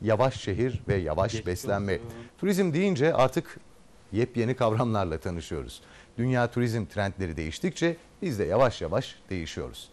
yavaş şehir ve yavaş Geçti beslenme. Oldu. Turizm deyince artık yepyeni kavramlarla tanışıyoruz. Dünya turizm trendleri değiştikçe biz de yavaş yavaş değişiyoruz.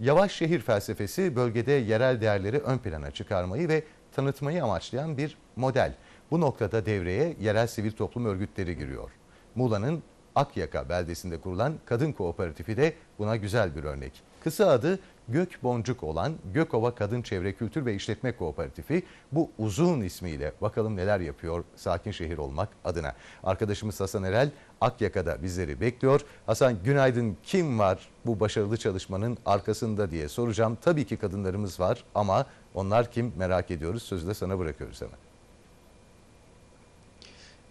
Yavaş şehir felsefesi bölgede yerel değerleri ön plana çıkarmayı ve tanıtmayı amaçlayan bir model. Bu noktada devreye yerel sivil toplum örgütleri giriyor. Muğla'nın Akyaka beldesinde kurulan Kadın Kooperatifi de buna güzel bir örnek. Kısa adı Gök Boncuk olan Gökova Kadın Çevre Kültür ve İşletme Kooperatifi bu uzun ismiyle bakalım neler yapıyor sakin şehir olmak adına. Arkadaşımız Hasan Erel Akyaka'da bizleri bekliyor. Hasan günaydın kim var bu başarılı çalışmanın arkasında diye soracağım. Tabii ki kadınlarımız var ama onlar kim merak ediyoruz sözü de sana bırakıyoruz hemen.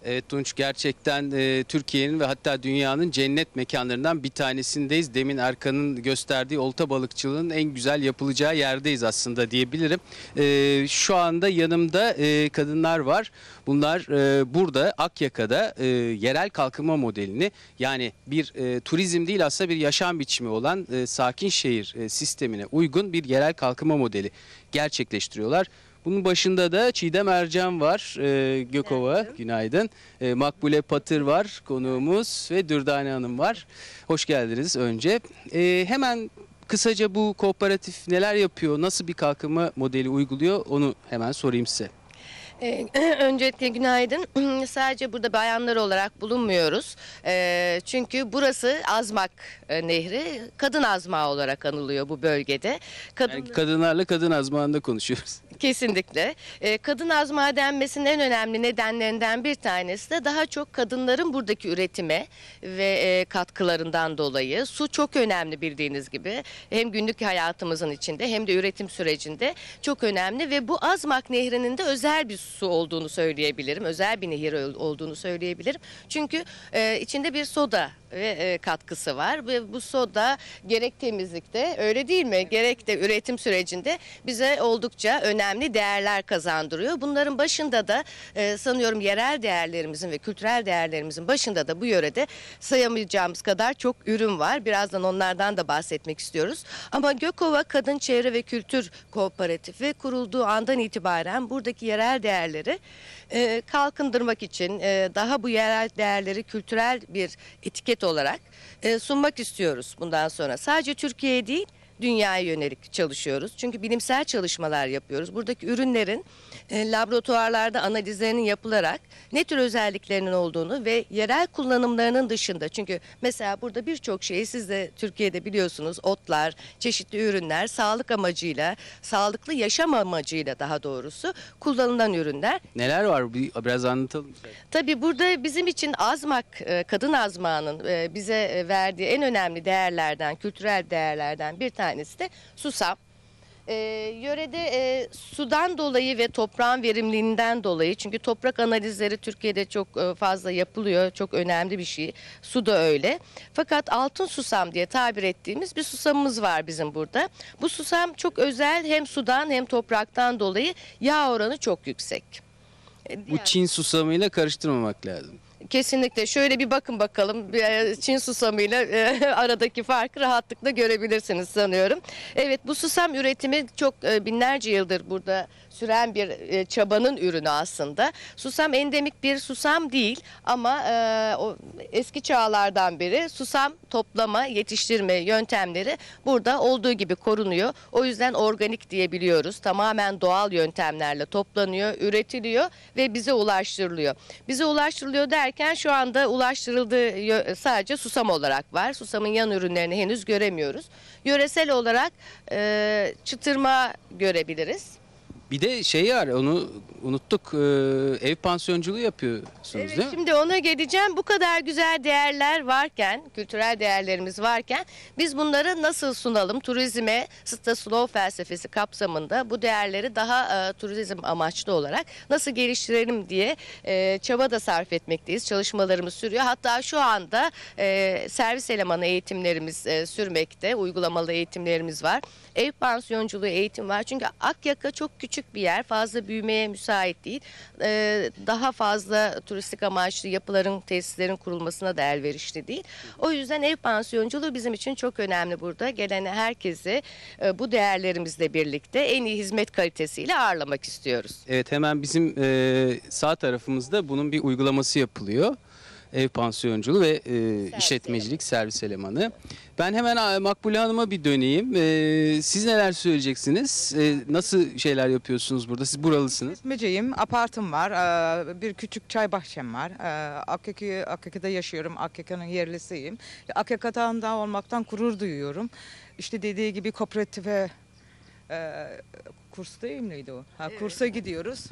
Evet Tunç gerçekten e, Türkiye'nin ve hatta dünyanın cennet mekanlarından bir tanesindeyiz. Demin Erkan'ın gösterdiği olta balıkçılığının en güzel yapılacağı yerdeyiz aslında diyebilirim. E, şu anda yanımda e, kadınlar var. Bunlar e, burada Akyaka'da e, yerel kalkınma modelini yani bir e, turizm değil aslında bir yaşam biçimi olan e, sakin şehir e, sistemine uygun bir yerel kalkınma modeli gerçekleştiriyorlar. Bunun başında da Çiğdem Ercan var, e, Gökova günaydın, günaydın. E, Makbule Patır var konuğumuz ve Dürdane Hanım var. Hoş geldiniz önce. E, hemen kısaca bu kooperatif neler yapıyor, nasıl bir kalkınma modeli uyguluyor onu hemen sorayım size. E, öncelikle günaydın. Sadece burada bayanlar olarak bulunmuyoruz. E, çünkü burası Azmak e, Nehri. Kadın Azma olarak anılıyor bu bölgede. Kadın, Yani kadınlarla kadın azmanında konuşuyoruz. Kesinlikle. E, kadın azma denmesinin en önemli nedenlerinden bir tanesi de daha çok kadınların buradaki üretime ve e, katkılarından dolayı su çok önemli bildiğiniz gibi. Hem günlük hayatımızın içinde hem de üretim sürecinde çok önemli ve bu Azmak Nehri'nin de özel bir su olduğunu söyleyebilirim. Özel bir nehir olduğunu söyleyebilirim. Çünkü e, içinde bir soda ve e, katkısı var. Ve bu soda gerek temizlikte öyle değil mi? Gerek de üretim sürecinde bize oldukça önemli önemli değerler kazandırıyor. Bunların başında da e, sanıyorum yerel değerlerimizin ve kültürel değerlerimizin başında da bu yörede sayamayacağımız kadar çok ürün var. Birazdan onlardan da bahsetmek istiyoruz. Ama Gökova Kadın Çevre ve Kültür Kooperatifi kurulduğu andan itibaren buradaki yerel değerleri e, kalkındırmak için e, daha bu yerel değerleri kültürel bir etiket olarak e, sunmak istiyoruz bundan sonra. Sadece Türkiye değil dünyaya yönelik çalışıyoruz. Çünkü bilimsel çalışmalar yapıyoruz. Buradaki ürünlerin e, laboratuvarlarda analizlerinin yapılarak ne tür özelliklerinin olduğunu ve yerel kullanımlarının dışında çünkü mesela burada birçok şeyi siz de Türkiye'de biliyorsunuz otlar, çeşitli ürünler sağlık amacıyla, sağlıklı yaşam amacıyla daha doğrusu kullanılan ürünler. Neler var? Bir, biraz anlatalım. Tabii burada bizim için azmak, e, kadın azmağının e, bize e, verdiği en önemli değerlerden, kültürel değerlerden bir tanesi tanesi de susam. E, ee, yörede e, sudan dolayı ve toprağın verimliliğinden dolayı çünkü toprak analizleri Türkiye'de çok e, fazla yapılıyor. Çok önemli bir şey. Su da öyle. Fakat altın susam diye tabir ettiğimiz bir susamımız var bizim burada. Bu susam çok özel hem sudan hem topraktan dolayı yağ oranı çok yüksek. E, Bu Çin susamıyla karıştırmamak lazım. Kesinlikle şöyle bir bakın bakalım e, Çin susamıyla e, aradaki farkı rahatlıkla görebilirsiniz sanıyorum. Evet bu susam üretimi çok e, binlerce yıldır burada süren bir çabanın ürünü aslında. Susam endemik bir susam değil ama o eski çağlardan beri susam toplama, yetiştirme yöntemleri burada olduğu gibi korunuyor. O yüzden organik diyebiliyoruz. Tamamen doğal yöntemlerle toplanıyor, üretiliyor ve bize ulaştırılıyor. Bize ulaştırılıyor derken derken şu anda ulaştırıldığı sadece susam olarak var. Susamın yan ürünlerini henüz göremiyoruz. Yöresel olarak e, çıtırma görebiliriz. Bir de şey var onu unuttuk e, ev pansiyonculuğu yapıyorsunuz evet, değil mi? Şimdi ona geleceğim. Bu kadar güzel değerler varken, kültürel değerlerimiz varken biz bunları nasıl sunalım? Turizme, Sita Slow felsefesi kapsamında bu değerleri daha e, turizm amaçlı olarak nasıl geliştirelim diye e, çaba da sarf etmekteyiz. Çalışmalarımız sürüyor. Hatta şu anda e, servis elemanı eğitimlerimiz sürmekte. Uygulamalı eğitimlerimiz var. Ev pansiyonculuğu eğitim var. Çünkü Akyaka çok küçük küçük bir yer. Fazla büyümeye müsait değil. Ee, daha fazla turistik amaçlı yapıların, tesislerin kurulmasına da elverişli değil. O yüzden ev pansiyonculuğu bizim için çok önemli burada. Gelen herkesi e, bu değerlerimizle birlikte en iyi hizmet kalitesiyle ağırlamak istiyoruz. Evet hemen bizim e, sağ tarafımızda bunun bir uygulaması yapılıyor ev pansiyonculuğu ve e, işletmecilik servis elemanı. Ben hemen Makbule Hanım'a bir döneyim. E, siz neler söyleyeceksiniz? E, nasıl şeyler yapıyorsunuz burada? Siz buralısınız. İşletmeciyim, apartım var, e, bir küçük çay bahçem var. E, Akyaka'da Akyaka yaşıyorum, Akyaka'nın yerlisiyim. Akyaka'dan da olmaktan gurur duyuyorum. İşte dediği gibi kooperatife e, ee, kursta eğimliydi o. Ha, evet. Kursa gidiyoruz.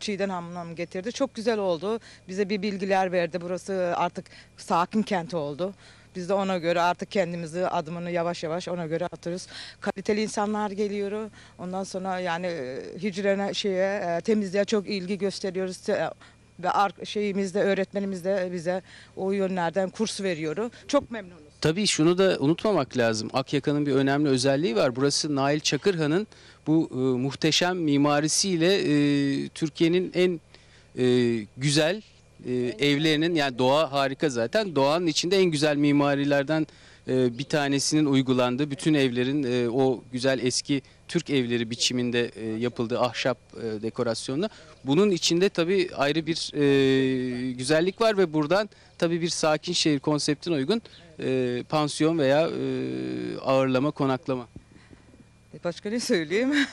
Çiğden Hanım getirdi. Çok güzel oldu. Bize bir bilgiler verdi. Burası artık sakin kent oldu. Biz de ona göre artık kendimizi adımını yavaş yavaş ona göre atıyoruz. Kaliteli insanlar geliyor. Ondan sonra yani e, hücrene şeye e, temizliğe çok ilgi gösteriyoruz e, ve şeyimizde öğretmenimiz de bize o yönlerden kurs veriyor. Çok memnun. Tabii şunu da unutmamak lazım. Akyaka'nın bir önemli özelliği var. Burası Nail Çakırhan'ın bu e, muhteşem mimarisiyle e, Türkiye'nin en e, güzel e, evlerinin yani doğa harika zaten. Doğanın içinde en güzel mimarilerden e, bir tanesinin uygulandığı bütün evlerin e, o güzel eski Türk evleri biçiminde e, yapıldığı ahşap e, dekorasyonla. Bunun içinde tabii ayrı bir e, güzellik var ve buradan tabii bir sakin şehir konseptine uygun e, pansiyon veya e, ağırlama, konaklama. E, başka ne söyleyeyim?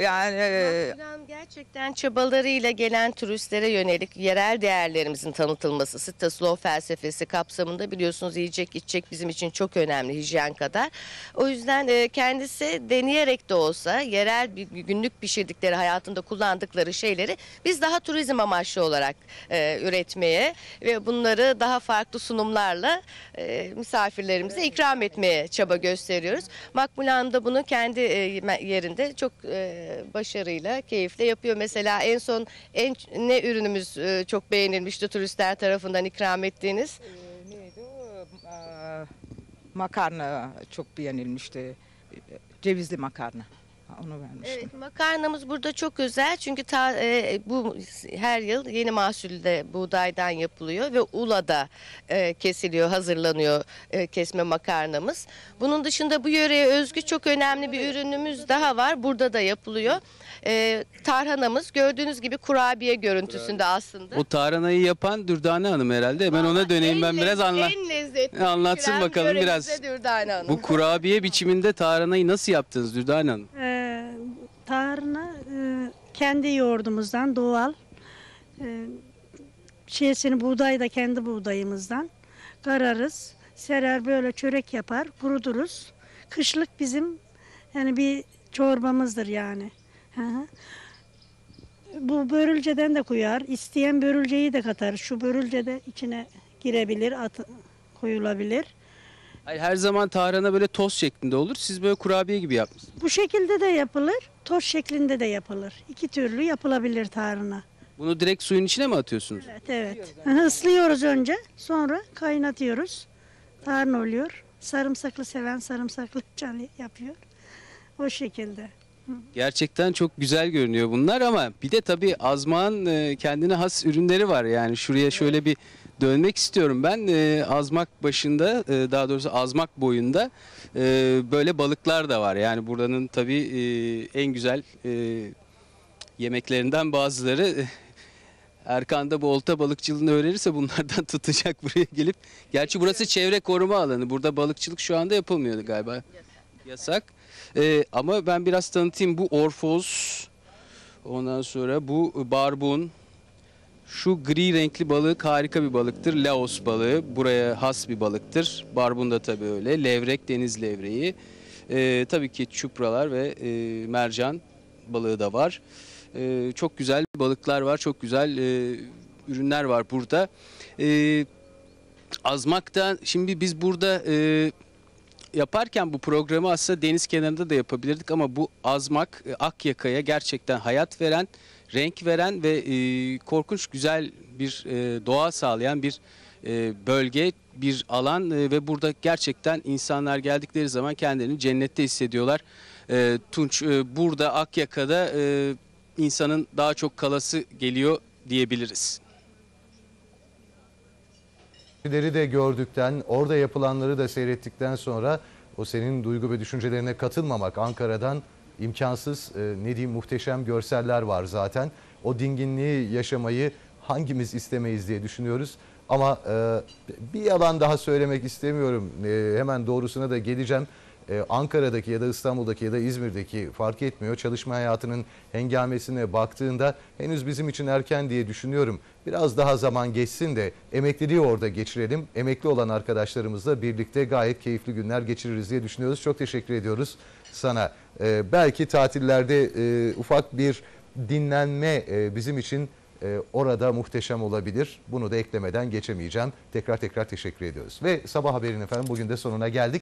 yani Program e, gerçekten çabalarıyla gelen turistlere yönelik yerel değerlerimizin tanıtılması, Sitta felsefesi kapsamında biliyorsunuz yiyecek içecek bizim için çok önemli hijyen kadar. O yüzden e, kendisi deneyerek de olsa yerel bir günlük pişirdikleri hayatında kullandıkları şeyleri biz daha turizm amaçlı olarak üretmeye ve bunları daha farklı sunumlarla misafirlerimize ikram etmeye çaba gösteriyoruz. Makbule Hanım da bunu kendisi kendi e, yerinde çok e, başarıyla, keyifle yapıyor. Mesela en son en ne ürünümüz e, çok beğenilmişti turistler tarafından ikram ettiğiniz? Neydi o? Makarna çok beğenilmişti. Cevizli makarna onu vermiştim. Evet, makarnamız burada çok özel çünkü ta, e, bu her yıl yeni mahsulde buğdaydan yapılıyor ve ulada e, kesiliyor, hazırlanıyor e, kesme makarnamız. Bunun dışında bu yöreye özgü çok önemli bir ürünümüz daha var. Burada da yapılıyor. E, tarhanamız gördüğünüz gibi kurabiye görüntüsünde aslında. O tarhanayı yapan Dürdane Hanım herhalde. Hemen ona döneyim ben biraz anla. Anlatsın bakalım biraz. Bu kurabiye biçiminde tarhanayı nasıl yaptınız Dürdane Hanım? Kendi yoğurdumuzdan doğal. E, şeysini buğday da kendi buğdayımızdan kararız. Serer böyle çörek yapar, kuruduruz. Kışlık bizim yani bir çorbamızdır yani. Bu börülceden de koyar. İsteyen börülceyi de katar. Şu börülce de içine girebilir, at, koyulabilir her zaman tahrana böyle toz şeklinde olur. Siz böyle kurabiye gibi yapmışsınız. Bu şekilde de yapılır, toz şeklinde de yapılır. İki türlü yapılabilir tarhana. Bunu direkt suyun içine mi atıyorsunuz? Evet, evet. Islıyoruz önce, sonra kaynatıyoruz. Tarhana oluyor. Sarımsaklı seven sarımsaklı canı yapıyor. O şekilde. Gerçekten çok güzel görünüyor bunlar ama bir de tabii Azman e, kendine has ürünleri var. Yani şuraya şöyle bir dönmek istiyorum. Ben e, azmak başında e, daha doğrusu azmak boyunda e, böyle balıklar da var. Yani buranın tabii e, en güzel e, yemeklerinden bazıları Erkan da bu olta balıkçılığını öğrenirse bunlardan tutacak buraya gelip. Gerçi burası çevre koruma alanı. Burada balıkçılık şu anda yapılmıyordu galiba. Yasak. Yasak. E, ama ben biraz tanıtayım. Bu orfoz, ondan sonra bu barbun, şu gri renkli balık harika bir balıktır. Laos balığı buraya has bir balıktır. Barbunda tabii öyle. Levrek, deniz levreği. Ee, tabii ki çupralar ve e, mercan balığı da var. Ee, çok güzel balıklar var. Çok güzel e, ürünler var burada. Ee, Azmak'ta şimdi biz burada e, yaparken bu programı aslında deniz kenarında da yapabilirdik ama bu Azmak e, Akyaka'ya gerçekten hayat veren renk veren ve e, korkunç güzel bir e, doğa sağlayan bir e, bölge, bir alan e, ve burada gerçekten insanlar geldikleri zaman kendilerini cennette hissediyorlar. E, Tunç e, burada Akyaka'da e, insanın daha çok kalası geliyor diyebiliriz. Deri de gördükten, orada yapılanları da seyrettikten sonra o senin duygu ve düşüncelerine katılmamak Ankara'dan imkansız e, ne diyeyim muhteşem görseller var zaten. O dinginliği yaşamayı hangimiz istemeyiz diye düşünüyoruz. Ama e, bir yalan daha söylemek istemiyorum. E, hemen doğrusuna da geleceğim. E, Ankara'daki ya da İstanbul'daki ya da İzmir'deki fark etmiyor. Çalışma hayatının hengamesine baktığında henüz bizim için erken diye düşünüyorum. Biraz daha zaman geçsin de emekliliği orada geçirelim. Emekli olan arkadaşlarımızla birlikte gayet keyifli günler geçiririz diye düşünüyoruz. Çok teşekkür ediyoruz sana. E, belki tatillerde e, ufak bir dinlenme e, bizim için e, orada muhteşem olabilir. Bunu da eklemeden geçemeyeceğim. Tekrar tekrar teşekkür ediyoruz. Ve sabah haberinin efendim bugün de sonuna geldik.